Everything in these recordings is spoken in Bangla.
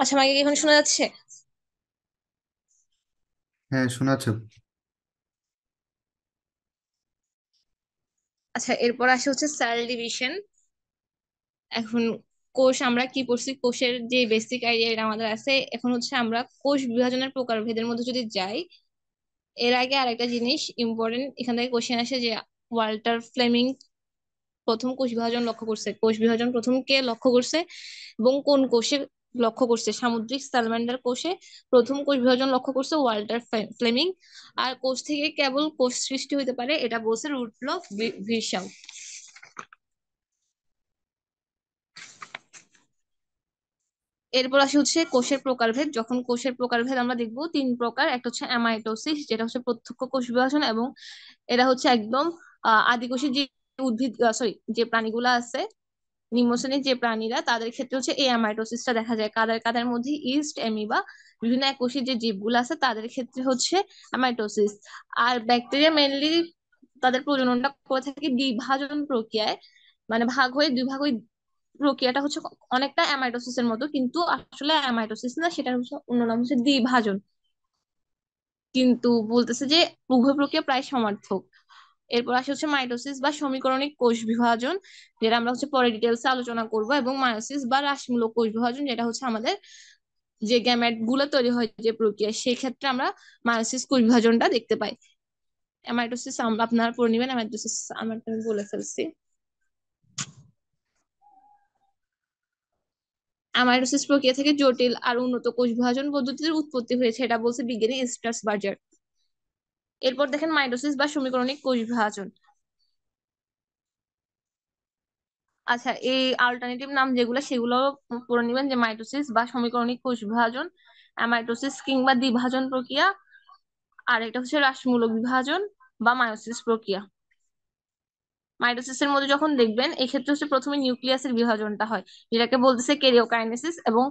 আচ্ছা আমাকে কি এখন শোনা যাচ্ছে হ্যাঁ শোনাচ্ছে আচ্ছা এরপর আসে হচ্ছে সেল ডিভিশন এখন কোষ আমরা কি পড়ছি কোষের যে বেসিক আইডিয়া এটা আমাদের আছে এখন হচ্ছে আমরা কোষ বিভাজনের প্রকারভেদের মধ্যে যদি যাই এর আগে আরেকটা জিনিস ইম্পর্টেন্ট এখান থেকে কোশ্চেন আসে যে ওয়াল্টার ফ্লেমিং প্রথম কোষ বিভাজন লক্ষ্য করছে কোষ বিভাজন প্রথম কে লক্ষ্য করছে এবং কোন কোষে লক্ষ্য করছে সামুদ্রিক স্যালমান্ডার কোষে প্রথম কোষ বিভাজন লক্ষ্য করছে ওয়াল্টার ফ্লেমিং আর কোষ থেকে কেবল কোষ সৃষ্টি হইতে পারে এটা বলছে রুটলফ ভিশাল এরপর আসি হচ্ছে কোষের প্রকারভেদ যখন কোষের প্রকারভেদ আমরা দেখব তিন প্রকার একটা হচ্ছে অ্যামাইটোসিস যেটা হচ্ছে প্রত্যক্ষ কোষ বিভাজন এবং এরা হচ্ছে একদম আহ আদিকোষী যে উদ্ভিদ সরি যে প্রাণীগুলো আছে নিম্নশ্রেণীর যে প্রাণীরা তাদের ক্ষেত্রে হচ্ছে এই অ্যামাইটোসিসটা দেখা যায় কাদের কাদার মধ্যে ইস্ট অ্যামিবা বিভিন্ন একোশীর যে জীবগুলো আছে তাদের ক্ষেত্রে হচ্ছে অ্যামাইটোসিস আর ব্যাকটেরিয়া মেনলি তাদের প্রজননটা করে থাকে বিভাজন প্রক্রিয়ায় মানে ভাগ হয়ে দুই ভাগ হয়ে প্রক্রিয়াটা হচ্ছে অনেকটা অ্যামাইটোসিস এর মতো কিন্তু আসলে অ্যামাইটোসিস না সেটা হচ্ছে অন্য নাম হচ্ছে দ্বিভাজন কিন্তু বলতেছে যে উভয় প্রক্রিয়া প্রায় সমার্থক এরপর আসে হচ্ছে মাইটোসিস বা সমীকরণিক কোষ বিভাজন যেটা আমরা হচ্ছে পরে ডিটেলসে আলোচনা করব এবং মায়োসিস বা রাসমূলক কোষ বিভাজন যেটা হচ্ছে আমাদের যে গ্যামেট গুলো তৈরি হয় যে প্রক্রিয়া সেই ক্ষেত্রে আমরা মায়োসিস কোষ বিভাজনটা দেখতে পাই মাইটোসিস আপনার পড়ে নেবেন মাইটোসিস আমার বলে ফেলছি অ্যামাইটোসিস প্রক্রিয়া থেকে জটিল আর উন্নত কোষ বিভাজন পদ্ধতির উৎপত্তি হয়েছে এটা বলছে বিজ্ঞানী স্টার্স বাজার এরপর দেখেন মাইটোসিস বা সমীকরণিক কোষ বিভাজন আচ্ছা এই অল্টারনেটিভ নাম যেগুলো সেগুলো পড়ে নেবেন যে মাইটোসিস বা সমীকরণিক কোষ বিভাজন অ্যামাইটোসিস কিংবা দ্বিভাজন প্রক্রিয়া আর এটা হচ্ছে হ্রাসমূলক বিভাজন বা মায়োসিস প্রক্রিয়া মাইটোসিসের মধ্যে যখন দেখবেন এক্ষেত্রে হচ্ছে প্রথমে নিউক্লিয়াসের বিভাজনটা হয় যেটাকে বলতেছে কেরিওকাইনেসিস এবং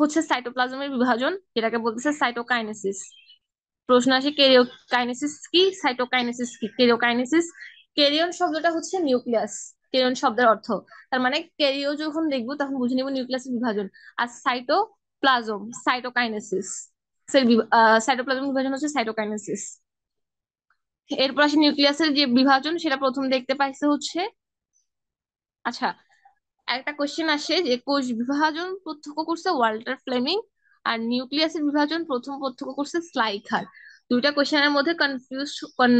হচ্ছে সাইটোপ্লাজমের বিভাজন যেটাকে বলতেছে সাইটোকাইনেসিস প্রশ্ন আসে কাইনেসিস কি সাইটোকাইনেসিস কি কাইনেসিস কেরিয়ন শব্দটা হচ্ছে নিউক্লিয়াস কেরিয়ন শব্দের অর্থ তার মানে কেরিও যখন দেখবো তখন বুঝে নেবো নিউক্লিয়াসের বিভাজন আর সাইটো প্লাজম সাইটোকাইনেসিস সাইটোপ্লাজম বিভাজন হচ্ছে সাইটোকাইনেসিস এরপর আসে নিউক্লিয়াসের যে বিভাজন সেটা প্রথম দেখতে পাইছে হচ্ছে আচ্ছা একটা কোশ্চেন আসে যে কোষ বিভাজন প্রত্যক্ষ করছে ওয়াল্টার ফ্লেমিং আর নিউক্লিয়াসের বিভাজন প্রথম প্রত্যক্ষ করছে স্লাইখার দুইটা কোয়েশ্চেনের মধ্যে কনফিউজ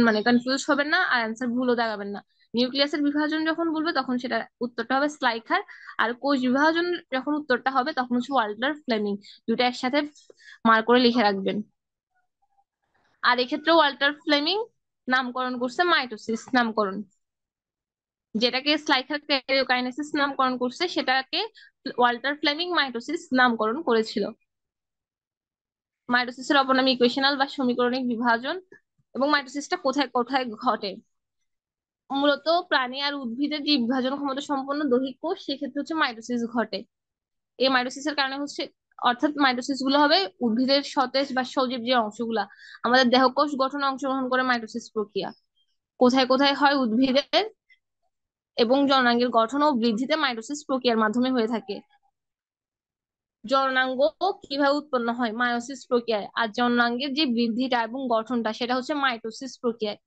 মানে কনফিউজ হবেন না আর অ্যান্সার ভুলও দেখাবেন না নিউক্লিয়াসের বিভাজন যখন বলবে তখন সেটা উত্তরটা হবে স্লাইখার আর কোষ বিভাজন যখন উত্তরটা হবে তখন হচ্ছে ওয়াল্টার ফ্লেমিং দুইটা একসাথে মার করে লিখে রাখবেন আর এক্ষেত্রে ওয়াল্টার ফ্লেমিং নামকরণ করছে মাইটোসিস নামকরণ যেটাকে স্লাইখার ক্যারিওকাইনেসিস নামকরণ করছে সেটাকে ওয়াল্টার ফ্লেমিং মাইটোসিস নামকরণ করেছিল মাইটোসিসের অপনামী ইকুয়েশনাল বা সমীকরণিক বিভাজন এবং মাইটোসিসটা কোথায় কোথায় ঘটে মূলত প্রাণী আর উদ্ভিদের যে বিভাজন ক্ষমতা সম্পন্ন দৈহিক কোষ সেক্ষেত্রে হচ্ছে মাইটোসিস ঘটে এই মাইটোসিসের কারণে হচ্ছে অর্থাৎ মাইটোসিস গুলো হবে উদ্ভিদের সতেজ বা সজীব যে অংশগুলা আমাদের দেহকোষ গঠনে অংশগ্রহণ করে মাইটোসিস প্রক্রিয়া কোথায় কোথায় হয় উদ্ভিদের এবং জনাঙ্গের গঠন ও বৃদ্ধিতে মাইটোসিস প্রক্রিয়ার মাধ্যমে হয়ে থাকে জননাঙ্গ কিভাবে উৎপন্ন হয় মায়োসিস প্রক্রিয়ায় আর জননাঙ্গের যে বৃদ্ধিটা এবং গঠনটা সেটা হচ্ছে মাইটোসিস প্রক্রিয়ায়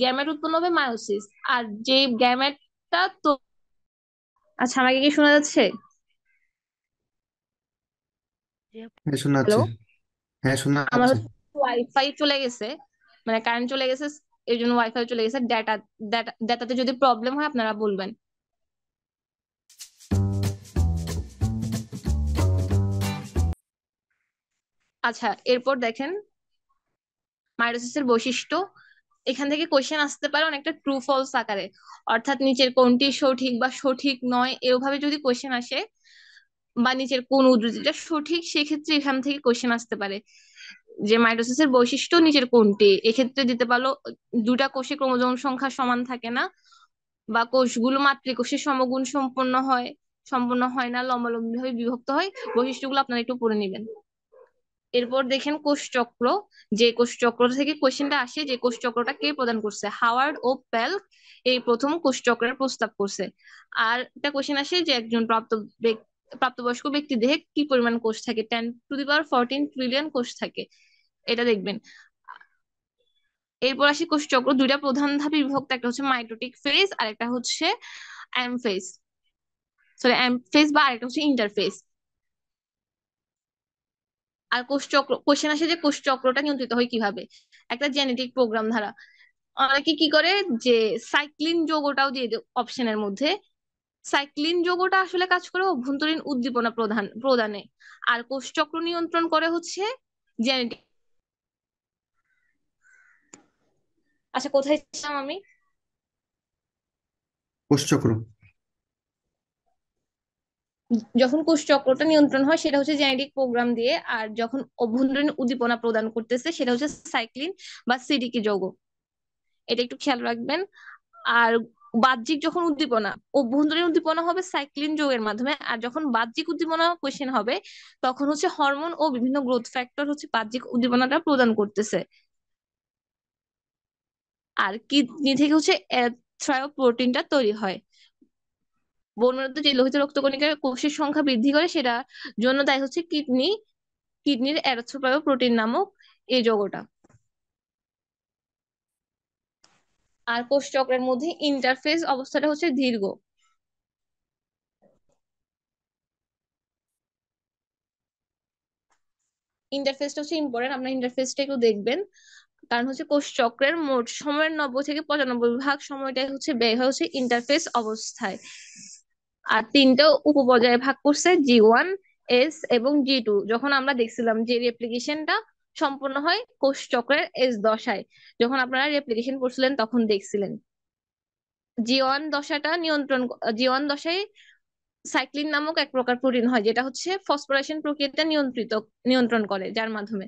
গ্যামেট উৎপন্ন হবে মায়োসিস আর যে গ্যামেটটা তো আচ্ছা আমাকে কি শোনা যাচ্ছে হ্যাঁ, যাচ্ছে হ্যাঁ শোনা আমার ওয়াইফাই চলে গেছে মানে কারেন্ট চলে গেছে এই জন্য ওয়াইফাই চলে গেছে ডেটা ডেটাতে যদি প্রবলেম হয় আপনারা বলবেন আচ্ছা এরপর দেখেন মাইটোসিসের বৈশিষ্ট্য এখান থেকে কোশ্চেন আসতে পারে অনেকটা ট্রু ফলস আকারে অর্থাৎ নিচের কোনটি সঠিক বা সঠিক নয় এভাবে যদি কোশ্চেন আসে বা নিচের কোন উদ্ধৃতিটা সঠিক সেক্ষেত্রে এখান থেকে কোশ্চেন আসতে পারে যে মাইটোসিসের বৈশিষ্ট্য নিচের কোনটি এক্ষেত্রে দিতে পারলো দুটা কোষে ক্রোমোজোম সংখ্যা সমান থাকে না বা কোষগুলো মাতৃকোষের সমগুণ সম্পন্ন হয় সম্পন্ন হয় না লম্বালম্বি ভাবে বিভক্ত হয় বৈশিষ্ট্যগুলো আপনারা একটু পড়ে নেবেন এরপর দেখেন কোষচক্র যে কোষচক্র থেকে কোশ্চেনটা আসে যে কোষচক্রটা কে প্রদান করছে হাওয়ার্ড ও পেল্ক এই প্রথম কোষচক্রের প্রস্তাব করছে আর একটা কোশ্চেন আসে যে একজন প্রাপ্ত প্রাপ্তবয়স্ক ব্যক্তি দেহে কি পরিমাণ কোষ থাকে ten to the power fourteen trillion কোষ থাকে এটা দেখবেন এরপর আসি কোষচক্র দুইটা প্রধান ধাপে বিভক্ত একটা হচ্ছে মাইটোটিক ফেজ আর একটা হচ্ছে ফেজ সরি ফেজ বা আরেকটা হচ্ছে ইন্টারফেস আর কোষচক্র কোশ্চেন আসে যে কোষচক্রটা নিয়ন্ত্রিত হয় কিভাবে একটা জেনেটিক প্রোগ্রাম ধারা অনেকে কি করে যে সাইক্লিন যোগটাও দিয়ে অপশনের মধ্যে সাইক্লিন যোগটা আসলে কাজ করে অভ্যন্তরীণ উদ্দীপনা প্রধান প্রদানে আর কোষচক্র নিয়ন্ত্রণ করে হচ্ছে জেনেটিক আচ্ছা কোথায় ছিলাম আমি কোষচক্র যখন কোষ চক্রটা নিয়ন্ত্রণ হয় সেটা হচ্ছে জেনেটিক প্রোগ্রাম দিয়ে আর যখন অভ্যন্তরীণ উদ্দীপনা প্রদান করতেছে সেটা হচ্ছে সাইক্লিন বা সিডিকি যৌগ এটা একটু খেয়াল রাখবেন আর বাহ্যিক যখন উদ্দীপনা অভ্যন্তরীণ উদ্দীপনা হবে সাইক্লিন যোগের মাধ্যমে আর যখন বাহ্যিক উদ্দীপনা কোয়েশ্চেন হবে তখন হচ্ছে হরমোন ও বিভিন্ন গ্রোথ ফ্যাক্টর হচ্ছে বাহ্যিক উদ্দীপনাটা প্রদান করতেছে আর কিডনি থেকে হচ্ছে থ্রায়োপ্রোটিনটা তৈরি হয় বর্ণনাতে যে লোহিত রক্তকণিকার কোষের সংখ্যা বৃদ্ধি করে সেটা জন্য দায়ী হচ্ছে কিডনি কিডনির অ্যারোথ্রোপ্লাজা প্রোটিন নামক এই যৌগটা আর কোষ চক্রের মধ্যে ইন্টারফেস অবস্থাটা হচ্ছে দীর্ঘ ইন্টারফেসটা হচ্ছে ইম্পর্টেন্ট আপনার ইন্টারফেসটা একটু দেখবেন কারণ হচ্ছে কোষ চক্রের মোট সময়ের নব্বই থেকে পঁচানব্বই ভাগ সময়টা হচ্ছে ব্যয় হয় হচ্ছে ইন্টারফেস অবস্থায় আর তিনটা উপপর্যায়ে ভাগ করছে জি ওয়ান এস এবং জি টু যখন আমরা দেখছিলাম যে রেপ্লিকেশনটা সম্পন্ন হয় কোষ চক্রের এস দশায় যখন আপনারা রেপ্লিকেশন করছিলেন তখন দেখছিলেন জি ওয়ান দশাটা নিয়ন্ত্রণ জি ওয়ান দশায় সাইক্লিন নামক এক প্রকার প্রোটিন হয় যেটা হচ্ছে ফসফোরাইলেশন প্রক্রিয়াটা নিয়ন্ত্রিত নিয়ন্ত্রণ করে যার মাধ্যমে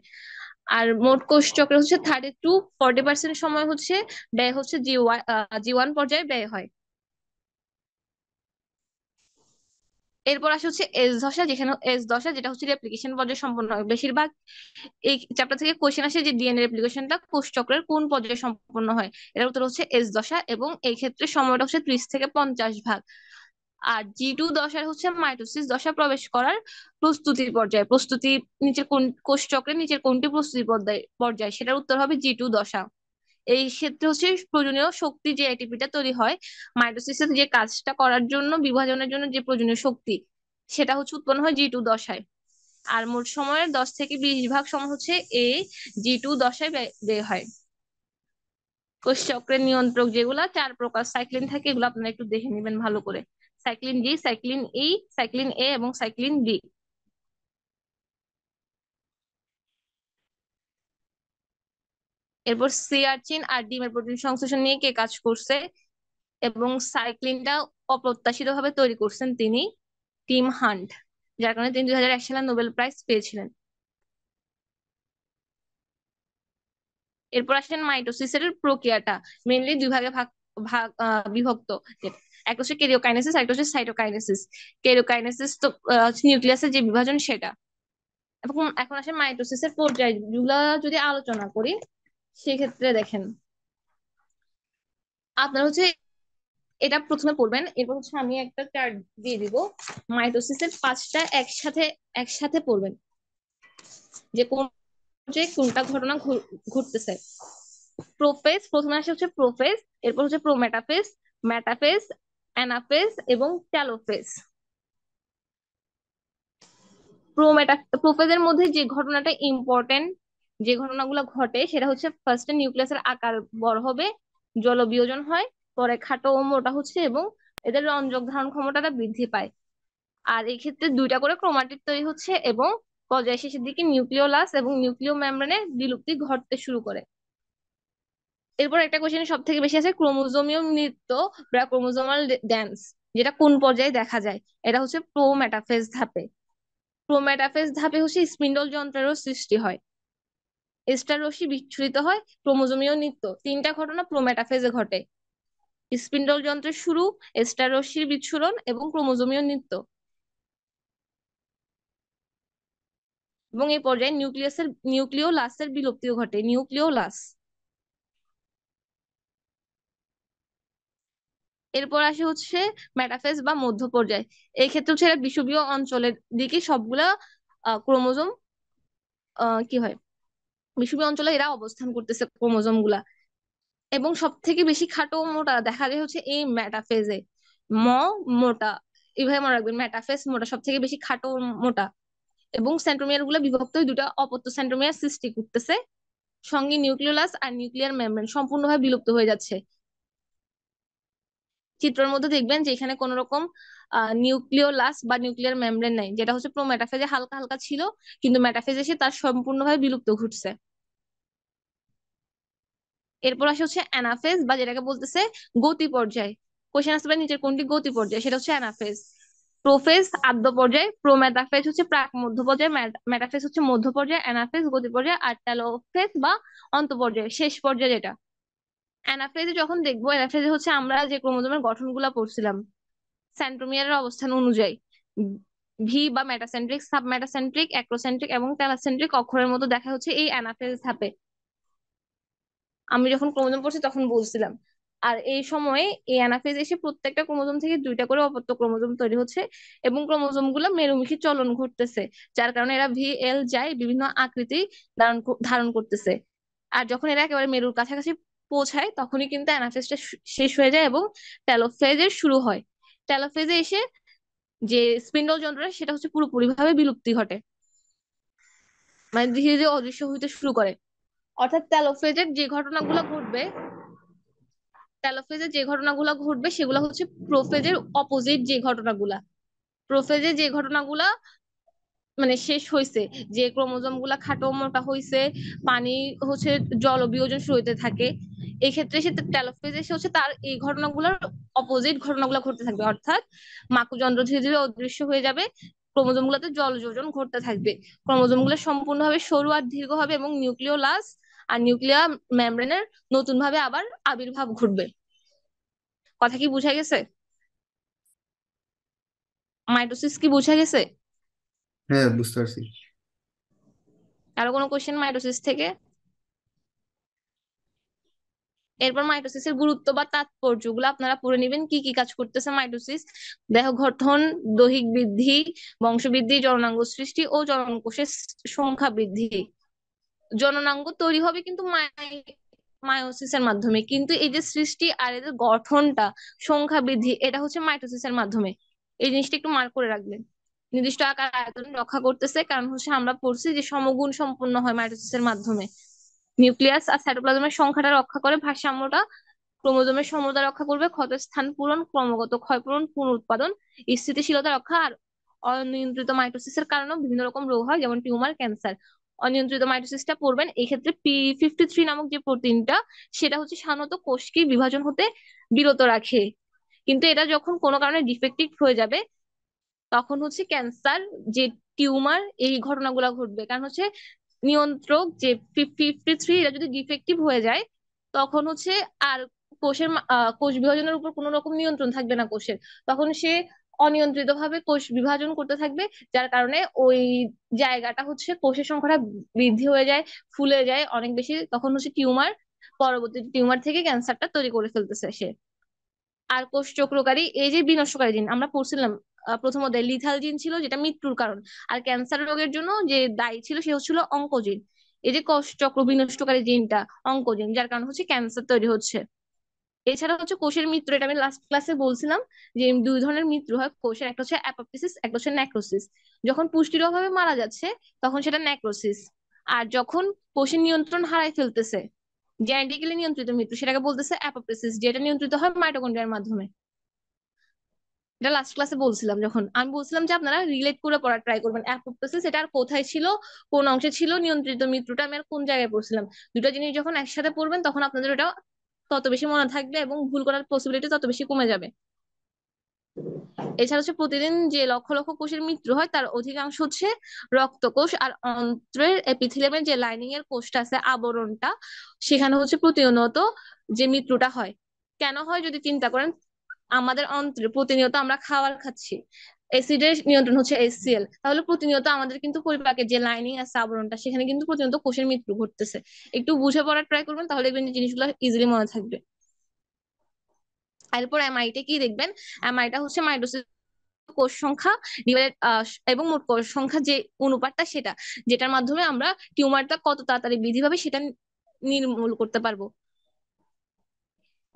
আর মোট কোষ চক্রে হচ্ছে থার্টি টু ফর্টি পার্সেন্ট সময় হচ্ছে ব্যয় হচ্ছে জি ওয়ান জি ওয়ান পর্যায়ে ব্যয় হয় এরপর আসে হচ্ছে এস দশা যেখানে এস দশা যেটা হচ্ছে রেপ্লিকেশন পর্যায়ে সম্পন্ন হয় বেশিরভাগ এই চ্যাপ্টার থেকে কোশ্চেন আসে যে ডিএনএ রেপ্লিকেশনটা কোষ চক্রের কোন পর্যায়ে সম্পন্ন হয় এটার উত্তর হচ্ছে এস দশা এবং এই ক্ষেত্রে সময়টা হচ্ছে ত্রিশ থেকে পঞ্চাশ ভাগ আর জি টু দশার হচ্ছে মাইটোসিস দশা প্রবেশ করার প্রস্তুতির পর্যায়ে প্রস্তুতি নিচের কোন কোষ চক্রের নিচের কোনটি প্রস্তুতি পর্যায়ে সেটার উত্তর হবে জি টু দশা এই ক্ষেত্রে হচ্ছে প্রয়োজনীয় শক্তি যে এটিপিটা তৈরি হয় মাইটোসিসের যে কাজটা করার জন্য বিভাজনের জন্য যে প্রয়োজনীয় শক্তি সেটা হচ্ছে উৎপন্ন হয় জি টু দশায় আর মোট সময়ের দশ থেকে বিশ ভাগ সময় হচ্ছে এই জি টু দশায় ব্যয় হয় কোষ চক্রের নিয়ন্ত্রক যেগুলা চার প্রকার সাইক্লিন থাকে এগুলো আপনারা একটু দেখে নেবেন ভালো করে cyclin G cyclin E cyclin A এবং সাইক্লিন ডি এরপর সিয়ারচিন আর ডিমের প্রোটিন সংশ্লেষণ নিয়ে কে কাজ করছে এবং সাইক্লিনটা অপ্রত্যাশিত ভাবে তৈরি করছেন তিনি টিম হান্ট যার কারণে তিনি দুই হাজার এক সালে নোবেল প্রাইজ পেয়েছিলেন এরপর আসেন মাইটোসিসের প্রক্রিয়াটা মেনলি দুই ভাগে ভাগ ভাগ বিভক্ত এক হচ্ছে ক্যারিওকাইনেসিস একটা হচ্ছে সাইটোকাইনেসিস ক্যারিওকাইনেসিস তো নিউক্লিয়াসের যে বিভাজন সেটা এখন এখন আসে মাইটোসিসের পর্যায় যেগুলো যদি আলোচনা করি সেক্ষেত্রে দেখেন আপনার হচ্ছে এটা প্রথমে পড়বেন এরপর হচ্ছে আমি একটা চার্ট দিয়ে দিব মাইটোসিসের পাঁচটা একসাথে একসাথে পড়বেন যে কোন যে কোনটা ঘটনা ঘটতেছে প্রোফেস প্রথমে আসে হচ্ছে প্রোফেজ এরপর হচ্ছে প্রোমেটাফেজ ম্যাটাফেজ অ্যানাফেস এবং ট্যালোফেজ প্রোমেটা প্রোফেজের মধ্যে যে ঘটনাটা ইম্পর্টেন্ট যে ঘটনাগুলো ঘটে সেটা হচ্ছে ফার্স্টে নিউক্লিয়াসের আকার বড় হবে জলবিয়োজন হয় পরে খাটো ও মোটা হচ্ছে এবং এদের রঞ্জক ধারণ ক্ষমতাটা বৃদ্ধি পায় আর এই ক্ষেত্রে দুইটা করে ক্রোমাটিড তৈরি হচ্ছে এবং পর্যায় শেষের দিকে নিউক্লিওলাস এবং নিউক্লিয় মেমব্রেনে বিলুপ্তি ঘটতে শুরু করে এরপর একটা কোয়েশ্চেন সব থেকে বেশি আছে ক্রোমোজোমীয় নৃত্য বা ক্রোমোজোমাল ড্যান্স যেটা কোন পর্যায়ে দেখা যায় এটা হচ্ছে প্রোম্যাটাফেজ ধাপে প্রোম্যাটাফেজ ধাপে হচ্ছে স্পিন্ডল যন্ত্রেরও সৃষ্টি হয় এস্টার রশ্মি বিচ্ছুরিত হয় ক্রোমোজোমীয় নৃত্য তিনটা ঘটনা প্রোম্যাটাফেজে ঘটে স্পিন্ডল যন্ত্রের শুরু এস্টার রশ্মির বিচ্ছুরণ এবং ক্রোমোজোমীয় নৃত্য এবং এই পর্যায়ে নিউক্লিয়াসের লাসের বিলুপ্তিও ঘটে নিউক্লিও লাস এরপর আসে হচ্ছে ম্যাটাফেজ বা মধ্য পর্যায় এই ক্ষেত্রে হচ্ছে বিষুবীয় অঞ্চলের দিকে সবগুলা ক্রোমোজোম কি হয় বিষুবীয় অঞ্চলে এরা অবস্থান করতেছে ক্রোমোজোম গুলা এবং সব থেকে বেশি খাটো মোটা দেখা যায় হচ্ছে এই ম্যাটাফেজে ম মোটা এইভাবে মনে রাখবেন ম্যাটাফেজ মোটা সব থেকে বেশি খাটো মোটা এবং সেন্ট্রোমিয়ার গুলো বিভক্ত হয়ে দুটা অপত্য সেন্ট্রোমিয়ার সৃষ্টি করতেছে সঙ্গে নিউক্লিওলাস আর নিউক্লিয়ার মেমব্রেন সম্পূর্ণভাবে বিলুপ্ত হয়ে যাচ্ছে চিত্রের মধ্যে দেখবেন যে এখানে কোন রকম নিউক্লিওলাস বা নিউক্লিয়ার মেমব্রেন নাই যেটা হচ্ছে প্রো ম্যাটাফেজে হালকা হালকা ছিল কিন্তু ম্যাটাফেজে সে তার সম্পূর্ণভাবে বিলুপ্ত ঘটছে এরপর আসে হচ্ছে অ্যানাফেজ বা যেটাকে বলতেছে গতি পর্যায় কোয়েশ্চেন আসতে পারে নিচের কোনটি গতি পর্যায় সেটা হচ্ছে অ্যানাফেজ প্রোফেজ আদ্য পর্যায় প্রোমেটাফেজ হচ্ছে প্রাক মধ্য পর্যায় মেটাফেস হচ্ছে মধ্য পর্যায় অ্যানাফেজ গতি পর্যায় আর ট্যালোফেজ বা অন্ত পর্যায় শেষ পর্যায় যেটা অ্যানাফেজে যখন দেখবো অ্যানাফেজে হচ্ছে আমরা যে ক্রোমোজোমের গঠনগুলো পড়ছিলাম সেন্ট্রোমিয়ারের অবস্থান অনুযায়ী ভি বা মেটাসেন্ট্রিক মেটাসেন্ট্রিক অ্যাক্রোসেন্ট্রিক এবং ট্যালাসেন্ট্রিক অক্ষরের মতো দেখা হচ্ছে এই অ্যানাফেজ ধাপে আমি যখন ক্রোমোজোম পড়ছি তখন বলছিলাম আর এই সময়ে এই অ্যানাফেজ এসে প্রত্যেকটা ক্রোমোজোম থেকে দুইটা করে অপত্য ক্রোমোজোম তৈরি হচ্ছে এবং ক্রোমোজোম গুলো মেরুমুখী চলন ঘটতেছে যার কারণে এরা ভি এল যায় বিভিন্ন আকৃতি ধারণ ধারণ করতেছে আর যখন এরা একেবারে মেরুর কাছাকাছি পৌঁছায় তখনই কিন্তু অ্যানাফেজটা শেষ হয়ে যায় এবং ট্যালোফেজের শুরু হয় টেলোফেজে এসে যে স্পিন্ডল যন্ত্রটা সেটা হচ্ছে পুরোপুরি ভাবে বিলুপ্তি ঘটে মানে ধীরে ধীরে অদৃশ্য হইতে শুরু করে অর্থাৎ টেলোফেজের যে ঘটনাগুলো ঘটবে টেলোফেজে যে ঘটনাগুলো ঘটবে সেগুলো হচ্ছে প্রোফেজের অপোজিট যে ঘটনাগুলা প্রোফেজে যে ঘটনাগুলা মানে শেষ হয়েছে যে ক্রোমোজোম গুলা খাটো মোটা হয়েছে পানি হচ্ছে জল বিয়োজন শুরু হতে থাকে এই ক্ষেত্রে সে টেলোফেজ এসে হচ্ছে তার এই ঘটনাগুলোর অপোজিট ঘটনাগুলো ঘটতে থাকবে অর্থাৎ মাকুযন্ত্র ধীরে ধীরে অদৃশ্য হয়ে যাবে ক্রোমোজোম গুলাতে জল যোজন ঘটতে থাকবে ক্রোমোজোম গুলো সম্পূর্ণভাবে সরু আর দীর্ঘ হবে এবং নিউক্লিওলাস আর নিউক্লিয়ার ম্যামব্রেনের নতুন ভাবে আবার আবির্ভাব ঘটবে কথা কি বুঝা গেছে মাইটোসিস কি বুঝা গেছে হ্যাঁ বুঝতে পারছি আরো কোনো কোশ্চেন মাইটোসিস থেকে এরপর মাইটোসিসের গুরুত্ব বা তাৎপর্য গুলো আপনারা পড়ে নেবেন কি কি কাজ করতেছে মাইটোসিস দেহ গঠন দৈহিক বৃদ্ধি বংশবৃদ্ধি জননাঙ্গ সৃষ্টি ও জননকোষের সংখ্যা বৃদ্ধি জননাঙ্গ তৈরি হবে কিন্তু মায়োসিসের মাধ্যমে কিন্তু এই যে সৃষ্টি আর এদের গঠনটা সংখ্যা বৃদ্ধি এটা হচ্ছে মাইটোসিসের মাধ্যমে এই জিনিসটা একটু মার করে রাখবেন নির্দিষ্ট আকার আয়তন রক্ষা করতেছে কারণ হচ্ছে আমরা পড়ছি যে সমগুণ সম্পন্ন হয় মাইটোসিসের মাধ্যমে নিউক্লিয়াস আর সাইটোপ্লাজমের সংখ্যাটা রক্ষা করে ভারসাম্যটা ক্রোমোজোমের সমতা রক্ষা করবে ক্ষতস্থান পূরণ ক্রমাগত ক্ষয়পূরণ পুনরুৎপাদন স্থিতিশীলতা রক্ষা আর অনিয়ন্ত্রিত মাইটোসিসের কারণে বিভিন্ন রকম রোগ হয় যেমন টিউমার ক্যান্সার অনিয়ন্ত্রিত মাইটোসিসটা পড়বেন এক্ষেত্রে পি ফিফটি থ্রি নামক যে প্রোটিনটা সেটা হচ্ছে সাধারণত কোষকে বিভাজন হতে বিরত রাখে কিন্তু এটা যখন কোনো কারণে ডিফেক্টিভ হয়ে যাবে তখন হচ্ছে ক্যান্সার যে টিউমার এই ঘটনাগুলো ঘটবে কারণ হচ্ছে নিয়ন্ত্রক যে ফিফটি থ্রি এটা যদি ডিফেক্টিভ হয়ে যায় তখন হচ্ছে আর কোষের কোষ বিভাজনের উপর কোনো রকম নিয়ন্ত্রণ থাকবে না কোষের তখন সে অনিয়ন্ত্রিত ভাবে কোষ বিভাজন করতে থাকবে যার কারণে ওই জায়গাটা হচ্ছে কোষের সংখ্যাটা বৃদ্ধি হয়ে যায় ফুলে যায় অনেক বেশি তখন হচ্ছে টিউমার পরবর্তী টিউমার থেকে ক্যান্সারটা তৈরি করে ফেলতেছে সে আর কোষ চক্রকারী এই যে বিনষ্টকারী জিন আমরা পড়ছিলাম প্রথমত লিথাল জিন ছিল যেটা মৃত্যুর কারণ আর ক্যান্সার রোগের জন্য যে দায়ী ছিল সে হচ্ছিল অঙ্কোজিন এই যে কোষ চক্র বিনষ্টকারী জিনটা অঙ্কোজিন যার কারণে হচ্ছে ক্যান্সার তৈরি হচ্ছে এছাড়া হচ্ছে কোষের মিত্র এটা আমি লাস্ট ক্লাসে বলছিলাম যে দুই ধরনের মিত্র হয় কোষের একটা হচ্ছে অ্যাপোপ্টোসিস একটা হচ্ছে নেক্রোসিস যখন পুষ্টির অভাবে মারা যাচ্ছে তখন সেটা নেক্রোসিস আর যখন কোষের নিয়ন্ত্রণ হারায় ফেলতেছে জেনেটিক্যালি নিয়ন্ত্রিত মৃত্যু সেটাকে বলতেছে অ্যাপোপ্টোসিস যেটা নিয়ন্ত্রিত হয় মাইটোকন্ড্রিয়ার মাধ্যমে এটা লাস্ট ক্লাসে বলছিলাম যখন আমি বলছিলাম যে আপনারা রিলেট করে পড়ার ট্রাই করবেন অ্যাপোপ্টোসিস এটা আর কোথায় ছিল কোন অংশে ছিল নিয়ন্ত্রিত মৃত্যুটা আমি আর কোন জায়গায় পড়ছিলাম দুটো জিনিস যখন একসাথে পড়বেন তখন আপনাদের ওটা তত বেশি মনে থাকবে এবং ভুল করার পসিবিলিটি তত বেশি কমে যাবে এছাড়া হচ্ছে প্রতিদিন যে লক্ষ লক্ষ কোষের মৃত্যু হয় তার অধিকাংশ হচ্ছে রক্তকোষ আর অন্ত্রের এপিথিলিয়ামের যে লাইনিং এর কোষটা আছে আবরণটা সেখানে হচ্ছে প্রতিনিয়ত যে মৃত্যুটা হয় কেন হয় যদি চিন্তা করেন আমাদের অন্ত্রে প্রতিনিয়ত আমরা খাবার খাচ্ছি এসিডের নিয়ন্ত্রণ হচ্ছে এসসিএল তাহলে প্রতিনিয়ত আমাদের কিন্তু পরিপাকের যে লাইনিং আর সাবরণটা সেখানে কিন্তু প্রতিনিয়ত কোষের মৃত্যু ঘটতেছে একটু বুঝে পড়ার ট্রাই করবেন তাহলে দেখবেন জিনিসগুলো ইজিলি মনে থাকবে এরপর এমআইটা কি দেখবেন এমআইটা হচ্ছে মাইটোসিস কোষ সংখ্যা ডিভাইডেড এবং মোট কোষ সংখ্যা যে অনুপাতটা সেটা যেটার মাধ্যমে আমরা টিউমারটা কত তাড়াতাড়ি বৃদ্ধি পাবে সেটা নির্মূল করতে পারবো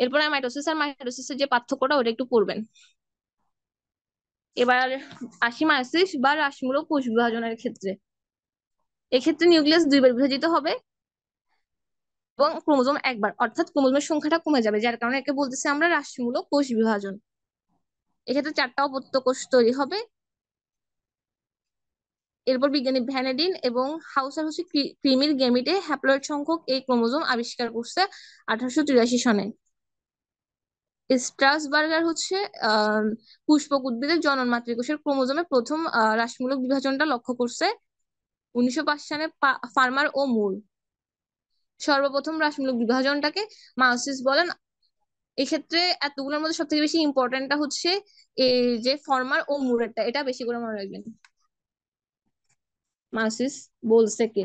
এরপরে মাইটোসিস আর মাইটোসিসের যে পার্থক্যটা ওটা একটু পড়বেন এবার আসি মাইসিস বা রাসমূলক কোষ বিভাজনের ক্ষেত্রে এক্ষেত্রে নিউক্লিয়াস দুইবার বিভাজিত হবে এবং ক্রোমোজোম একবার অর্থাৎ ক্রোমোজোমের সংখ্যাটা কমে যাবে যার কারণে একে বলতেছি আমরা রাসমূলক কোষ বিভাজন এক্ষেত্রে চারটা অপত্য কোষ তৈরি হবে এরপর বিজ্ঞানী ভ্যানেডিন এবং হাউসার হচ্ছে ক্রিমির গেমিটে হ্যাপ্লয়েড সংখ্যক এই ক্রোমোজোম আবিষ্কার করছে আঠারোশো তিরাশি সনে স্ট্রাসবার্গার হচ্ছে পুষ্পক উদ্ভিদের জনন মাতৃকোষের ক্রোমোজোমে প্রথম হ্রাসমূলক বিভাজনটা লক্ষ্য করছে উনিশশো সালে ফার্মার ও মূল সর্বপ্রথম হ্রাসমূলক বিভাজনটাকে মাউসিস বলেন এক্ষেত্রে এতগুলোর মধ্যে সব থেকে বেশি ইম্পর্টেন্টটা হচ্ছে এই যে ফর্মার ও মুরেরটা এটা বেশি করে মনে রাখবেন মাউসিস বলছে কে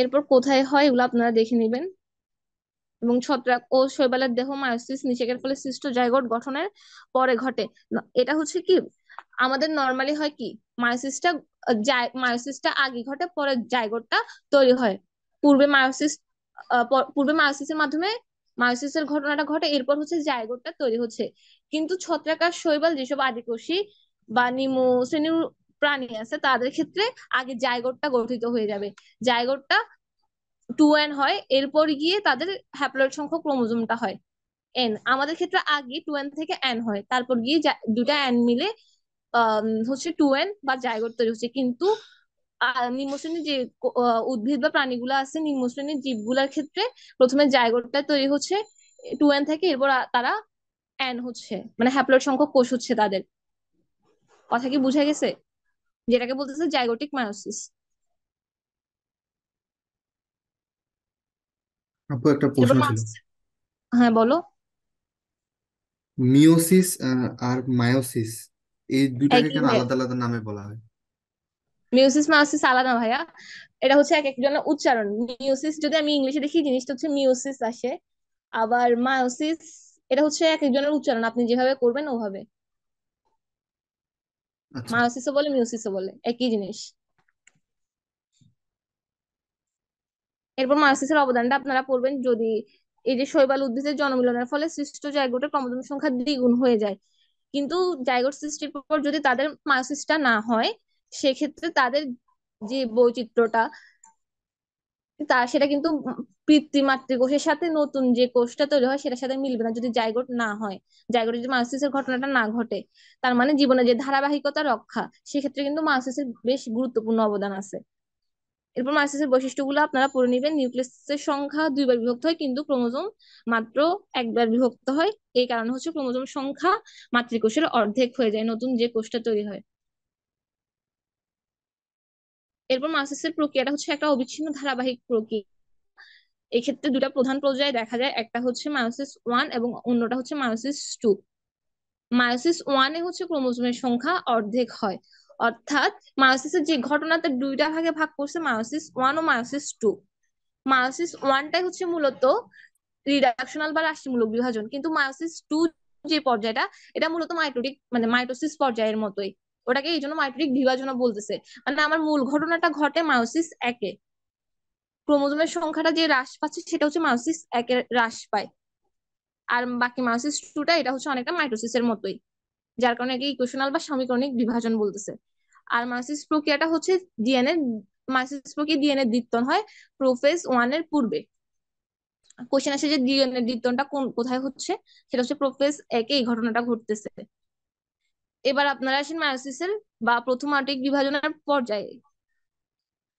এরপর কোথায় হয় এগুলো আপনারা দেখে নেবেন এবং ছত্রাক ও শৈবালের দেহ মায়োসিস নিষেকের ফলে সৃষ্ট জাইগোট গঠনের পরে ঘটে এটা হচ্ছে কি আমাদের নরমালি হয় কি মায়োসিসটা মায়োসিসটা আগে ঘটে পরে জাইগোটটা তৈরি হয় পূর্বে মায়োসিস পূর্বে মায়োসিসের মাধ্যমে মায়োসিসের ঘটনাটা ঘটে এরপর হচ্ছে জাইগোটটা তৈরি হচ্ছে কিন্তু ছত্রাক আর শৈবাল যেসব আদিকোষী বা নিমু শ্রেণীর প্রাণী আছে তাদের ক্ষেত্রে আগে জাইগোটটা গঠিত হয়ে যাবে জাইগোটটা টু এন হয় এরপর গিয়ে তাদের হ্যাপ্লয়েড সংখ্যক ক্রোমোজোমটা হয় এন আমাদের ক্ষেত্রে আগে টু এন থেকে এন হয় তারপর গিয়ে দুটা এন মিলে হচ্ছে টু এন বা জায়গর তৈরি হচ্ছে কিন্তু নিম্নশ্রেণীর যে উদ্ভিদ বা প্রাণীগুলো আছে নিম্ন শ্রেণীর জীবগুলোর ক্ষেত্রে প্রথমে জায়গরটা তৈরি হচ্ছে টু এন থেকে এরপর তারা এন হচ্ছে মানে হ্যাপ্লয়েড সংখ্যক কোষ হচ্ছে তাদের কথা কি বুঝা গেছে যেটাকে বলতেছে জাইগোটিক মায়োসিস আপু একটা প্রশ্ন ছিল হ্যাঁ বলো মিওসিস আর মায়োসিস এই দুইটাকে কেন একই আলাদা আলাদা নামে বলা হয় মিউসিস মায়োসিস আলাদা ভাইয়া এটা হচ্ছে এক একজনের উচ্চারণ মিউসিস যদি আমি ইংলিশে দেখি জিনিসটা হচ্ছে মিউসিস আসে আবার মায়োসিস এটা হচ্ছে এক একজনের উচ্চারণ আপনি যেভাবে করবেন ওভাবে আচ্ছা মায়োসিসও বলে মিউসিসও বলে একই জিনিস এরপর মার্সিসের অবদানটা আপনারা পড়বেন যদি এই যে শৈবাল উদ্ভিদের জনমিলনের ফলে সৃষ্ট জায়গোটের ক্রমোদম সংখ্যা দ্বিগুণ হয়ে যায় কিন্তু জায়গোট সৃষ্টির পর যদি তাদের মায়োসিসটা না হয় সেক্ষেত্রে তাদের যে বৈচিত্র্যটা তা সেটা কিন্তু মাতৃ কোষের সাথে নতুন যে কোষটা তৈরি হয় সেটার সাথে মিলবে না যদি জায়গোট না হয় জায়গোটে যদি মায়োসিসের ঘটনাটা না ঘটে তার মানে জীবনে যে ধারাবাহিকতা রক্ষা সেক্ষেত্রে কিন্তু মায়োসিসের বেশ গুরুত্বপূর্ণ অবদান আছে এরপর মাইসিসের বৈশিষ্ট্যগুলো আপনারা পড়ে নেবেন নিউক্লিয়াসের সংখ্যা দুইবার বিভক্ত হয় কিন্তু ক্রোমোজোম মাত্র একবার বিভক্ত হয় এই কারণে হচ্ছে ক্রোমোজোম সংখ্যা মাতৃকোষের অর্ধেক হয়ে যায় নতুন যে কোষটা তৈরি হয় এরপর মাইসিসের প্রক্রিয়াটা হচ্ছে একটা অবিচ্ছিন্ন ধারাবাহিক প্রক্রিয়া এক্ষেত্রে দুটা প্রধান পর্যায়ে দেখা যায় একটা হচ্ছে মায়োসিস ওয়ান এবং অন্যটা হচ্ছে মায়োসিস টু মায়োসিস ওয়ানে হচ্ছে ক্রোমোজোমের সংখ্যা অর্ধেক হয় অর্থাৎ মায়োসিসের যে ঘটনাটা দুইটা ভাগে ভাগ করছে মায়োসিস ওয়ান ও মায়োসিস টু মায়োসিস ওয়ানটাই হচ্ছে মূলত রিডাকশনাল বা রাশিমূলক বিভাজন কিন্তু মায়োসিস টু যে পর্যায়টা এটা মূলত মাইটোটিক মানে মাইটোসিস পর্যায়ের মতোই ওটাকে এই জন্য মাইটোটিক বিভাজন বলতেছে মানে আমার মূল ঘটনাটা ঘটে মায়োসিস একে ক্রোমোজোমের সংখ্যাটা যে হ্রাস পাচ্ছে সেটা হচ্ছে মায়োসিস একে হ্রাস পায় আর বাকি মায়োসিস টুটা এটা হচ্ছে অনেকটা মাইটোসিসের মতোই যার কারণে একে ইকুয়েশনাল বা সমীকরণিক বিভাজন বলতেছে আর মাইসিস প্রক্রিয়াটা হচ্ছে ডিএনএ মাইসিস প্রক্রিয়া ডিএনএ দ্বিতন হয় প্রোফেজ ওয়ান এর পূর্বে কোয়েশন আসে যে ডিএনএ দ্বিতনটা কোন কোথায় হচ্ছে সেটা হচ্ছে প্রোফেজ একে এই ঘটনাটা ঘটতেছে এবার আপনারা আসেন মায়োসিসের বা প্রথম আর্টিক বিভাজনের পর্যায়ে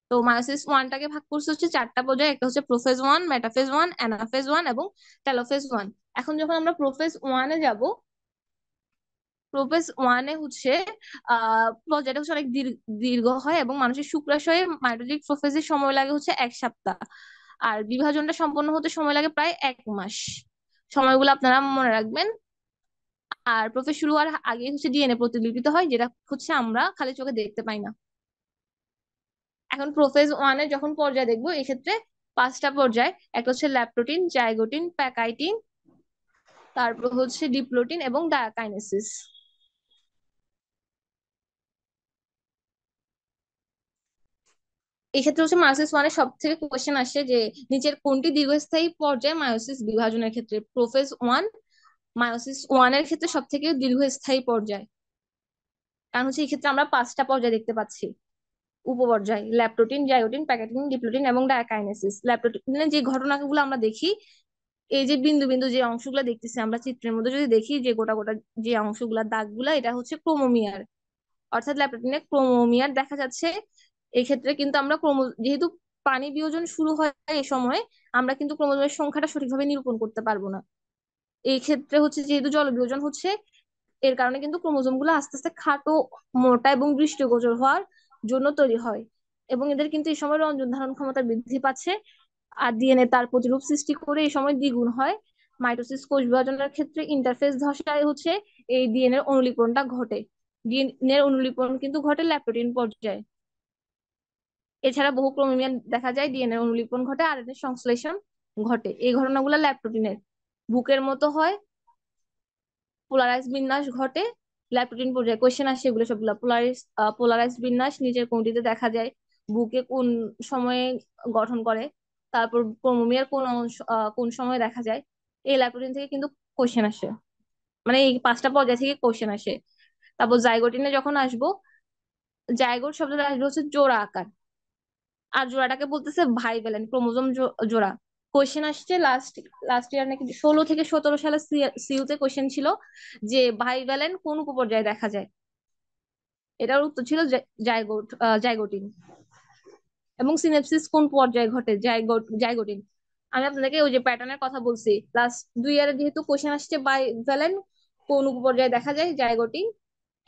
তো মায়োসিস ওয়ানটাকে ভাগ করছে হচ্ছে চারটা পর্যায়ে একটা হচ্ছে prophase one metaphase one anaphase one এবং টেলোফেজ ওয়ান এখন যখন আমরা প্রোফেজ ওয়ানে যাব প্রোপেস ওয়ানে হচ্ছে আহ যেটা হচ্ছে অনেক দীর্ঘ হয় এবং মানুষের শুক্রাশয়ে মাইটোটিক প্রোফেজে সময় লাগে হচ্ছে এক সপ্তাহ আর বিভাজনটা সম্পন্ন হতে সময় লাগে প্রায় এক মাস সময়গুলো আপনারা মনে রাখবেন আর প্রোফেস শুরু হওয়ার আগে হচ্ছে ডিএনএ প্রতিলিপিত হয় যেটা হচ্ছে আমরা খালি চোখে দেখতে পাই না এখন প্রোফেস ওয়ানে যখন পর্যায় দেখবো এক্ষেত্রে পাঁচটা পর্যায় একটা হচ্ছে ল্যাপ্রোটিন জায়গোটিন প্যাকাইটিন তারপর হচ্ছে ডিপ্লোটিন এবং ডায়াকাইনেসিস এক্ষেত্রে ক্ষেত্রে হচ্ছে মায়োসিস ওয়ানের সব থেকে কোয়েশ্চেন আসে যে নিচের কোনটি দীর্ঘস্থায়ী পর্যায়ে মায়োসিস বিভাজনের ক্ষেত্রে প্রোফেজ ওয়ান মায়োসিস ওয়ানের ক্ষেত্রে সব থেকে দীর্ঘস্থায়ী পর্যায় কারণ হচ্ছে এই ক্ষেত্রে আমরা পাঁচটা পর্যায় দেখতে পাচ্ছি উপপর্যায় ল্যাপটোটিন জায়োটিন প্যাকেটিন ডিপ্লোটিন এবং ডায়াকাইনেসিস ল্যাপটোটিনে যে ঘটনাগুলো আমরা দেখি এই যে বিন্দু বিন্দু যে অংশগুলো দেখতেছি আমরা চিত্রের মধ্যে যদি দেখি যে গোটা গোটা যে অংশগুলা দাগগুলা এটা হচ্ছে ক্রোমোমিয়ার অর্থাৎ ল্যাপটোটিনে ক্রোমোমিয়ার দেখা যাচ্ছে এক্ষেত্রে কিন্তু আমরা ক্রোমো যেহেতু পানি বিয়োজন শুরু হয় এই সময় আমরা কিন্তু ক্রমোজোমের সংখ্যাটা সঠিকভাবে নিরূপণ করতে পারবো না এই ক্ষেত্রে হচ্ছে যেহেতু জল বিয়োজন হচ্ছে এর কারণে কিন্তু ক্রোমোজোম গুলো আস্তে আস্তে খাটো মোটা এবং দৃষ্টিগোচর হওয়ার জন্য তৈরি হয় এবং এদের কিন্তু এই সময় রঞ্জন ধারণ ক্ষমতা বৃদ্ধি পাচ্ছে আর ডিএনএ তার প্রতিরূপ সৃষ্টি করে এই সময় দ্বিগুণ হয় মাইটোসিস কোষ বিভাজনের ক্ষেত্রে ইন্টারফেস ধসায় হচ্ছে এই ডিএনএর অনুলিপনটা ঘটে ডিএনএর অনুলিপন কিন্তু ঘটে ল্যাপটোটিন পর্যায়ে এছাড়া বহু ক্রোমিয়াম দেখা যায় ডিএনএ অনুলিপন ঘটে আর এর সংশ্লেষণ ঘটে এই ঘটনাগুলো ল্যাপটোটিনের বুকের মতো হয় পোলারাইজ বিন্যাস ঘটে ল্যাপটোটিন পর্যায়ে কোয়েশ্চেন আসে এগুলো সবগুলো পোলারাইজ পোলারাইজ বিন্যাস নিজের কোনটিতে দেখা যায় বুকে কোন সময়ে গঠন করে তারপর ক্রোমোমিয়ার কোন কোন সময় দেখা যায় এই ল্যাপটোটিন থেকে কিন্তু কোয়েশ্চেন আসে মানে এই পাঁচটা পর্যায় থেকে কোয়েশ্চেন আসে তারপর জাইগোটিনে যখন আসবো জায়গোর শব্দটা আসবে হচ্ছে জোড়া আকার আর জোড়াটাকে বলতেছে ভাই ভ্যালেন্ট ক্রোমোজোম জোড়া কোয়েশ্চেন আসছে লাস্ট লাস্ট ইয়ার নাকি ষোলো থেকে সতেরো সালে সিউতে কোয়েশ্চেন ছিল যে ভাই ভ্যালেন্ট কোন উপপর্যায়ে দেখা যায় এটার উত্তর ছিল জাইগোট জাইগোটিন এবং সিনেপসিস কোন পর্যায়ে ঘটে জাইগোট জাইগোটিন আমি আপনাদেরকে ওই যে প্যাটার্নের কথা বলছি লাস্ট দুই ইয়ারে যেহেতু কোশ্চেন আসছে বাই ভ্যালেন কোন উপপর্যায়ে দেখা যায় জাইগোটিন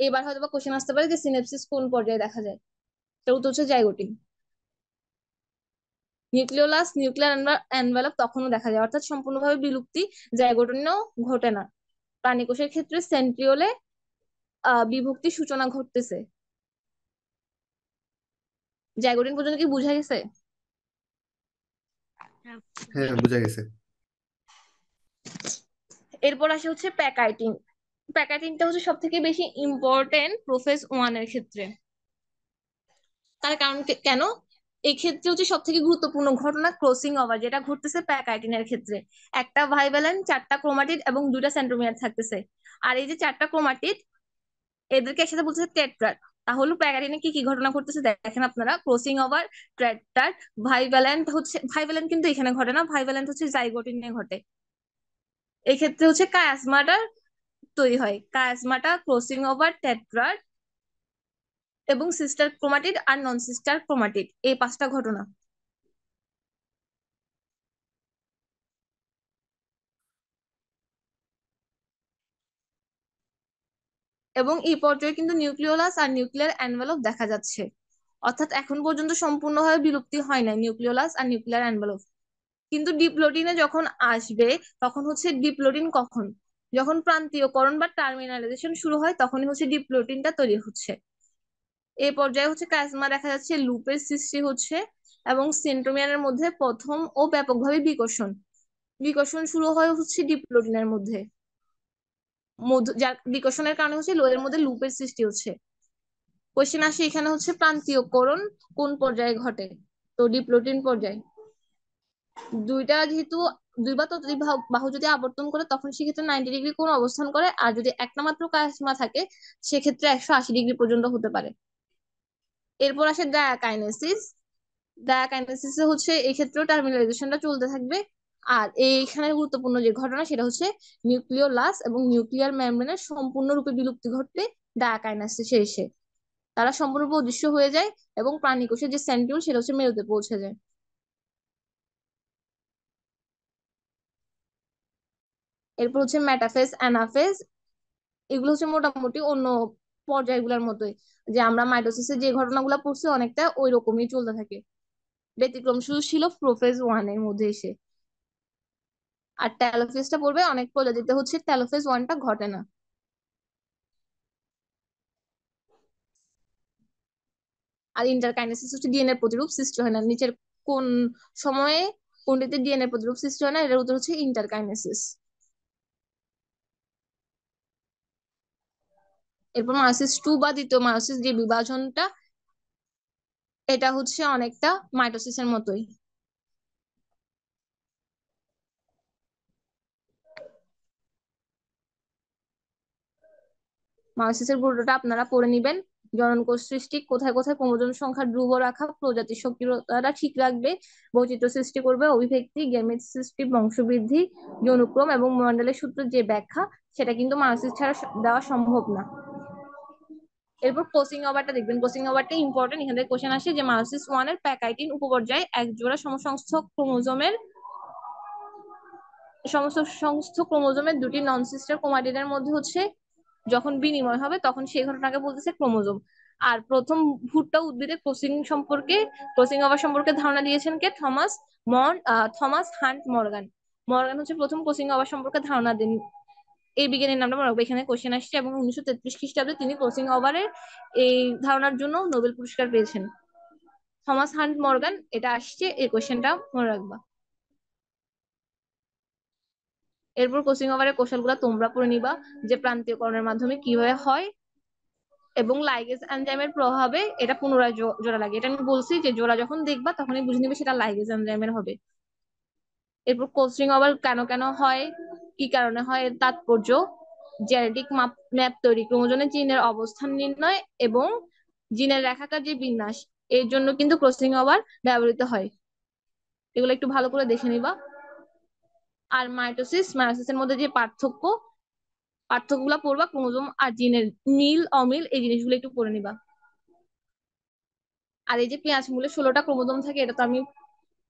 এবার হয়তো বা কোশ্চেন আসতে পারে যে সিনেপসিস কোন পর্যায়ে দেখা যায় তার উত্তর হচ্ছে জাইগোটিন নিউক্লিওলাস নিউক্লিয়ার এনভেলপ তখনও দেখা যায় অর্থাৎ সম্পূর্ণভাবে বিলুপ্তি জায়গোটনীয় ঘটে না প্রাণী কোষের ক্ষেত্রে সেন্ট্রিওলে বিভক্তি সূচনা ঘটতেছে জাইগোটিন পর্যন্ত কি বুঝা গেছে হ্যাঁ বুঝা গেছে এরপর আসে হচ্ছে প্যাকাইটিং প্যাকাইটিংটা হচ্ছে সব থেকে বেশি ইম্পর্টেন্ট প্রফেস ওয়ান এর ক্ষেত্রে তার কারণ কেন এক্ষেত্রে হচ্ছে সব থেকে গুরুত্বপূর্ণ ঘটনা ক্রসিং ওভার যেটা ঘটতেছে প্যাকাইটিনের ক্ষেত্রে একটা ভাইভ্যালেন্ট চারটা ক্রোমাটিড এবং দুইটা সেন্ট্রোমিয়ার থাকতেছে আর এই যে চারটা ক্রোমাটিড এদেরকে একসাথে বলতেছে টেট্রার তাহলে প্যাকাইটিনে কি কি ঘটনা ঘটতেছে দেখেন আপনারা ক্রসিং ওভার ট্র্যাক্টার ভাইভ্যালেন্ট হচ্ছে ভাইভ্যালেন্ট কিন্তু এখানে ঘটে না ভাইভ্যালেন্ট হচ্ছে জাইগোটিনে ঘটে এক্ষেত্রে হচ্ছে কায়াসমাটার তৈরি হয় কায়াসমাটা ক্রসিং ওভার টেট্রার এবং সিস্টার ক্রোমাটিড আর নন সিস্টার ক্রোমাটিড এই পাঁচটা ঘটনা এবং এই পর্যায়ে কিন্তু নিউক্লিওলাস আর নিউক্লিয়ার অ্যানভেলপ দেখা যাচ্ছে অর্থাৎ এখন পর্যন্ত সম্পূর্ণভাবে বিলুপ্তি হয় নাই নিউক্লিওলাস আর নিউক্লিয়ার অ্যানভেলপ কিন্তু ডিপ্লোটিনে যখন আসবে তখন হচ্ছে ডিপ্লোটিন কখন যখন প্রান্তীয়করণ বা টার্মিনালাইজেশন শুরু হয় তখনই হচ্ছে ডিপ্লোটিনটা তৈরি হচ্ছে এ পর্যায়ে হচ্ছে কাজমা দেখা যাচ্ছে লুপের সৃষ্টি হচ্ছে এবং সেন্ট্রোমিয়ারের মধ্যে প্রথম ও ব্যাপকভাবে বিকর্ষণ বিকর্ষণ শুরু হয় হচ্ছে ডিপ্লোটিনের মধ্যে যার বিকর্ষণের কারণে হচ্ছে লোয়ের মধ্যে লুপের সৃষ্টি হচ্ছে কোশ্চেন আসে এখানে হচ্ছে প্রান্তীয়করণ কোন পর্যায়ে ঘটে তো ডিপ্লোটিন পর্যায়ে দুইটা যেহেতু দুই বা ততোধিক বাহু যদি আবর্তন করে তখন সেক্ষেত্রে নাইনটি ডিগ্রি কোন অবস্থান করে আর যদি একটা মাত্র কাজমা থাকে সেক্ষেত্রে একশো আশি ডিগ্রি পর্যন্ত হতে পারে এরপর আসে ডায়াকাইনেসিস ডায়াকাইনেসিস হচ্ছে এই ক্ষেত্রেও টার্মিনালাইজেশনটা চলতে থাকবে আর এইখানে গুরুত্বপূর্ণ যে ঘটনা সেটা হচ্ছে নিউক্লিওলাস এবং নিউক্লিয়ার মেমব্রেনের সম্পূর্ণরূপে বিলুপ্তি ঘটবে ডায়াকাইনাসিস শেষে তারা সম্পূর্ণরূপে অদৃশ্য হয়ে যায় এবং কোষের যে সেন্ট্রিউল সেটা হচ্ছে মেরুতে পৌঁছে যায় এরপর হচ্ছে ম্যাটাফেজ অ্যানাফেজ এগুলো হচ্ছে মোটামুটি অন্য পর্যায়গুলোর মতোই যে আমরা মাইটোসিসে যে ঘটনাগুলো পড়ছি অনেকটা ওই রকমই চলতে থাকে ব্যতিক্রম শুধু ছিল প্রোফেজ ওয়ান এর মধ্যে এসে আর টা পড়বে অনেক প্রজাতিতে হচ্ছে ট্যালোফেজ ওয়ানটা ঘটে না আর ইন্টারকাইনেসিস হচ্ছে ডিএনএ প্রতিরূপ সৃষ্টি হয় না নিচের কোন সময়ে কোনটিতে ডিএনএ প্রতিরূপ সৃষ্টি হয় না এর উত্তর হচ্ছে ইন্টারকাইনেসিস এরপর মায়োসিস টু বা দ্বিতীয় মায়োসিস যে বিভাজনটা এটা হচ্ছে অনেকটা মাইটোসিসের মতোই মায়োসিসের গুরুত্বটা আপনারা পড়ে জনন কোষ সৃষ্টি কোথায় কোথায় ক্রোমোজোম সংখ্যা ধ্রুব রাখা প্রজাতির সক্রিয়তা ঠিক রাখবে বৈচিত্র্য সৃষ্টি করবে অভিব্যক্তি গেমিট সৃষ্টি বংশবৃদ্ধি যৌনক্রম এবং মন্ডলের সূত্র যে ব্যাখ্যা সেটা কিন্তু মানসিক ছাড়া দেওয়া সম্ভব না এরপর কোচিং ওভারটা দেখবেন কোচিং ওভারটা ইম্পর্টেন্ট এখানে কোশ্চেন আসে যে মাইসিস ওয়ান এর প্যাকাইটিন উপপর্যায়ে এক জোড়া সমসংস্থক ক্রোমোজোমের সমস্ত সমস্ত ক্রোমোজোমের দুটি নন সিস্টার ক্রোমাটিডের মধ্যে হচ্ছে যখন বিনিময় হবে তখন সেই ঘটনাকে বলতেছে ক্রোমোজোম আর প্রথম ভুট্টা উদ্ভিদের ক্রসিং সম্পর্কে ক্রসিং ওভার সম্পর্কে ধারণা দিয়েছেন কে থমাস মন থমাস হান্ট মর্গান মর্গান হচ্ছে প্রথম ক্রসিং ওভার সম্পর্কে ধারণা দেন এই বিজ্ঞানের নামটা মনে এখানে কোশ্চেন আসছে এবং উনিশশো তেত্রিশ খ্রিস্টাব্দে তিনি ক্রসিং ওভারের এই ধারণার জন্য নোবেল পুরস্কার পেয়েছেন থমাস হান্ট মর্গান এটা আসছে এই কোশ্চেনটা মনে রাখবা এরপর কোচিং ওভারের কৌশলগুলো তোমরা পড়ে নিবা যে প্রান্তীয়করণের মাধ্যমে কিভাবে হয় এবং লাইগেজ এনজাইমের প্রভাবে এটা পুনরায় জোড়া লাগে এটা আমি বলছি যে জোড়া যখন দেখবা তখনই বুঝে নিবে সেটা লাইগেজ এনজাইমের হবে এরপর কোচিং ওভার কেন কেন হয় কি কারণে হয় এর তাৎপর্য জেনেটিক ম্যাপ তৈরি ক্রোমোজোমে জিনের অবস্থান নির্ণয় এবং জিনের রেখাকার যে বিন্যাস এর জন্য কিন্তু ক্রসিং ওভার ব্যবহৃত হয় এগুলো একটু ভালো করে দেখে নিবা আর মাইটোসিস মাইটোসিসের মধ্যে যে পার্থক্য পার্থক্যগুলো পড়বা ক্রোমোজোম আর জিনের মিল অমিল এই জিনিসগুলো একটু পড়ে নিবা আর এই যে পেঁয়াজ মূলে ষোলোটা ক্রোমোজোম থাকে এটা তো আমি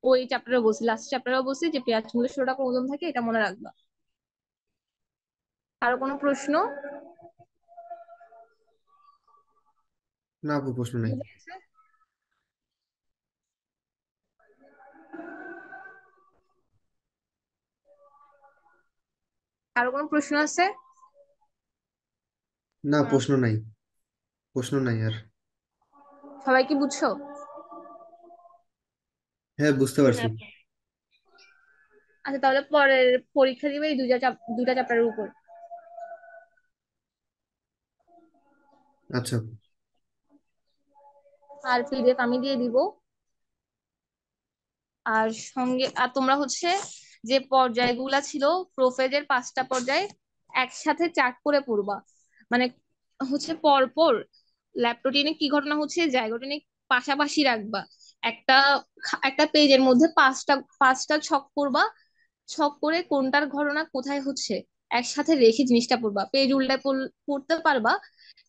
ওই চ্যাপ্টারে বসি লাস্ট চ্যাপ্টারে বসি যে পেঁয়াজ মূলে ষোলোটা ক্রোমোজোম থাকে এটা মনে রাখবা আরো কোনো প্রশ্ন না আপু প্রশ্ন নাই আরো কোনো প্রশ্ন আছে না প্রশ্ন নাই প্রশ্ন নাই আর সবাই কি বুঝছো হ্যাঁ বুঝতে পারছি আচ্ছা তাহলে পরের পরীক্ষা দিবে এই দুটা দুটা চ্যাপ্টারের উপর আচ্ছা আর পিডিএফ আমি দিয়ে দিব আর সঙ্গে আর তোমরা হচ্ছে যে পর্যায়গুলো ছিল প্রোফেজের পাঁচটা পর্যায় একসাথে চাক করে পড়বা মানে হচ্ছে পরপর ল্যাপটোটিনে কি ঘটনা হচ্ছে জায়গাটিনে পাশাপাশি রাখবা একটা একটা পেজের মধ্যে পাঁচটা পাঁচটা ছক করবা ছক করে কোনটার ঘটনা কোথায় হচ্ছে একসাথে রেখে জিনিসটা পড়বা পেজ উল্টায় পড়তে পারবা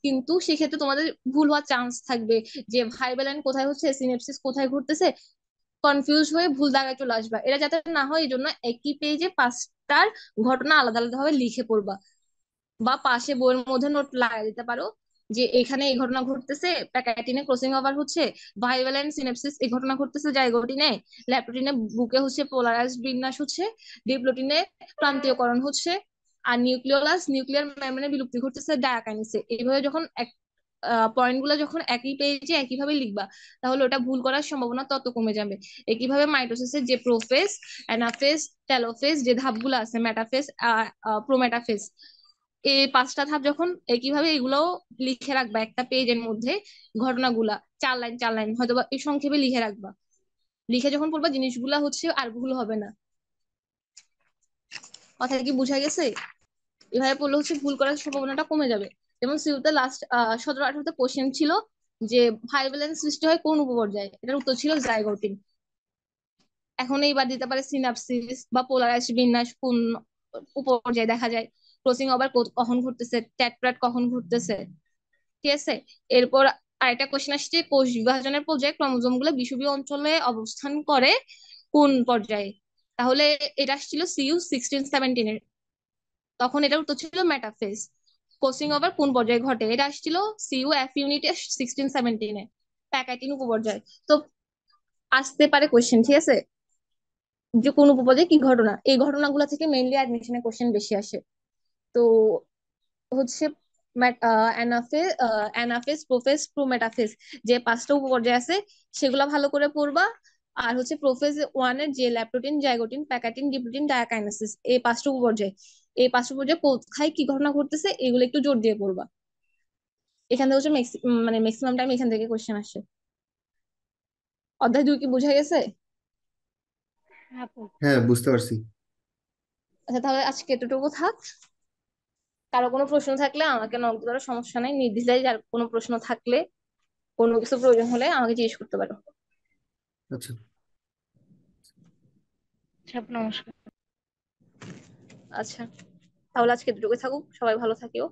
কিন্তু সেক্ষেত্রে তোমাদের ভুল হওয়ার চান্স থাকবে যে ভাইবেল কোথায় হচ্ছে সিনেপসিস কোথায় ঘুরতেছে কনফিউজ হয়ে ভুল দাগায় চলে আসবা এটা যাতে না হয় এই জন্য একই পেজে পাঁচটার ঘটনা আলাদা আলাদা ভাবে লিখে পড়বা বা পাশে বইয়ের মধ্যে নোট লাগাই দিতে পারো যে এখানে এই ঘটনা ঘটতেছে প্যাকাটিনে ক্রসিং ওভার হচ্ছে ভাইবেল অ্যান্ড সিনেপসিস এই ঘটনা ঘটতেছে জায়গোটিনে ল্যাপটোটিনে বুকে হচ্ছে পোলারাইজ বিন্যাস হচ্ছে ডিপ্লোটিনে প্রান্তীয়করণ হচ্ছে আর নিউক্লিওলাস নিউক্লিয়ার মেমব্রেনে বিলুপ্তি ঘটতেছে ডায়াকাইনেসে এইভাবে যখন এক পয়েন্টগুলো যখন একই পেজে একইভাবে লিখবা তাহলে ওটা ভুল করার সম্ভাবনা তত কমে যাবে একইভাবে মাইটোসিসের যে প্রোফেস অ্যানাফেস টেলোফেস যে ধাপগুলো আছে ম্যাটাফেস প্রোম্যাটাফেস এই পাঁচটা ধাপ যখন একইভাবে এগুলোও লিখে রাখবা একটা পেজের মধ্যে ঘটনাগুলা চার লাইন চার লাইন হয়তোবা এই সংক্ষেপে লিখে রাখবা লিখে যখন পড়বা জিনিসগুলা হচ্ছে আর ভুল হবে না কথা কি বুঝা গেছে এভাবে পড়লে হচ্ছে ভুল করার সম্ভাবনাটা কমে যাবে যেমন সিউতে লাস্ট সতেরো আঠারোতে কোশ্চেন ছিল যে ভাইবেলেন্স সৃষ্টি হয় কোন উপপর্যায়ে এটার উত্তর ছিল জাইগোটিন এখন এইবার দিতে পারে সিনাপসিস বা পোলারাইজ বিন্যাস কোন উপপর্যায়ে দেখা যায় ক্রসিং ওভার কখন ঘুরতেছে ট্যাটপ্রাট কখন ঘুরতেছে ঠিক আছে এরপর আরেকটা কোশ্চেন আসছে কোষ বিভাজনের পর্যায়ে ক্রোমোজোম গুলো বিষুবীয় অঞ্চলে অবস্থান করে কোন পর্যায়ে তাহলে এটা ছিল সিইউ সিক্সটিন সেভেন্টিন এর তখন এটা উত্তর ছিল ম্যাটাফেজ কোচিং ওভার কোন পর্যায়ে ঘটে এটা আসছিল সিইউ এফ ইউনিটে সিক্সটিন এ প্যাকাইটিন উপপর্যায় তো আসতে পারে কোয়েশ্চেন ঠিক আছে যে কোন উপপর্যায়ে কি ঘটনা এই ঘটনাগুলো থেকে মেইনলি অ্যাডমিশনে কোশ্চেন বেশি আসে তো হচ্ছে অ্যানাফেস প্রোফেস প্রো প্রোমেটাফেজ যে পাঁচটা উপপর্যায় আছে সেগুলো ভালো করে পড়বা আর হচ্ছে প্রোফেজ ওয়ান এর যে ল্যাপটোটিন জায়গোটিন প্যাকাটিন ডিপ্লোটিন ডায়াকাইনাসিস এই পাঁচটা পর্যায়ে এই পাঁচটা পর্যায়ে কোথায় কি ঘটনা ঘটতেছে এগুলো একটু জোর দিয়ে পড়বা এখান থেকে হচ্ছে মানে ম্যাক্সিমাম টাইম এখান থেকে কোশ্চেন আসে অধ্যায় দুই কি বুঝা গেছে হ্যাঁ, হ্যাঁ বুঝতে পারছি আচ্ছা তাহলে আজকে এতটুকু থাক কারো কোনো প্রশ্ন থাকলে আমাকে নক সমস্যা নেই নির্দিষ্ট যার কোনো প্রশ্ন থাকলে কোনো কিছু প্রয়োজন হলে আমাকে জিজ্ঞেস করতে পারো আচ্ছা নমস্কার আচ্ছা তাহলে আজকে দুটোকে থাকুক সবাই ভালো থাকিও